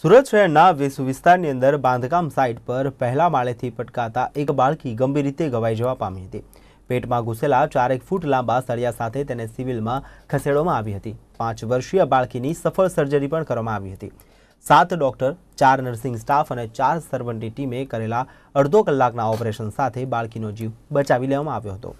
સુરત શહેરના વેસુ વિસ્તારની અંદર બાંધકામ સાઇટ પર પહેલા માળેથી પટકાતા એક બાળકી ગંભીર રીતે ગવાઈ જવા પામી હતી પેટમાં ઘૂસેલા ચારેક ફૂટ લાંબા સળિયા સાથે તેને સિવિલમાં ખસેડવામાં આવી હતી પાંચ વર્ષીય બાળકીની સફળ સર્જરી પણ કરવામાં આવી હતી સાત ડોક્ટર ચાર નર્સિંગ સ્ટાફ અને ચાર સર્વન્ટની ટીમે કરેલા અડધો કલાકના ઓપરેશન સાથે બાળકીનો જીવ બચાવી લેવામાં આવ્યો હતો